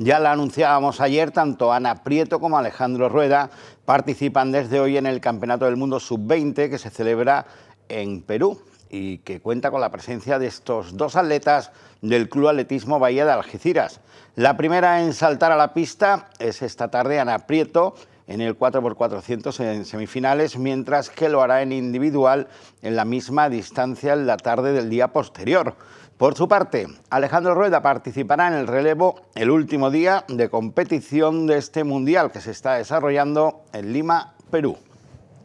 Ya la anunciábamos ayer, tanto Ana Prieto como Alejandro Rueda participan desde hoy en el Campeonato del Mundo Sub-20 que se celebra en Perú y que cuenta con la presencia de estos dos atletas del Club Atletismo Bahía de Algeciras. La primera en saltar a la pista es esta tarde Ana Prieto, en el 4x400 en semifinales, mientras que lo hará en individual en la misma distancia en la tarde del día posterior. Por su parte, Alejandro Rueda participará en el relevo el último día de competición de este Mundial que se está desarrollando en Lima, Perú.